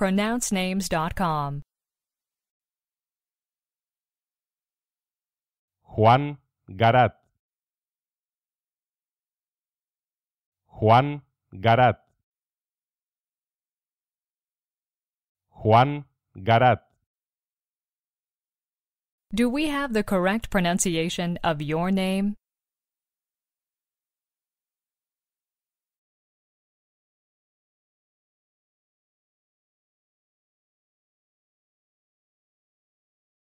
pronouncenames.com. Juan Garat. Juan Garat. Juan Garat. Do we have the correct pronunciation of your name?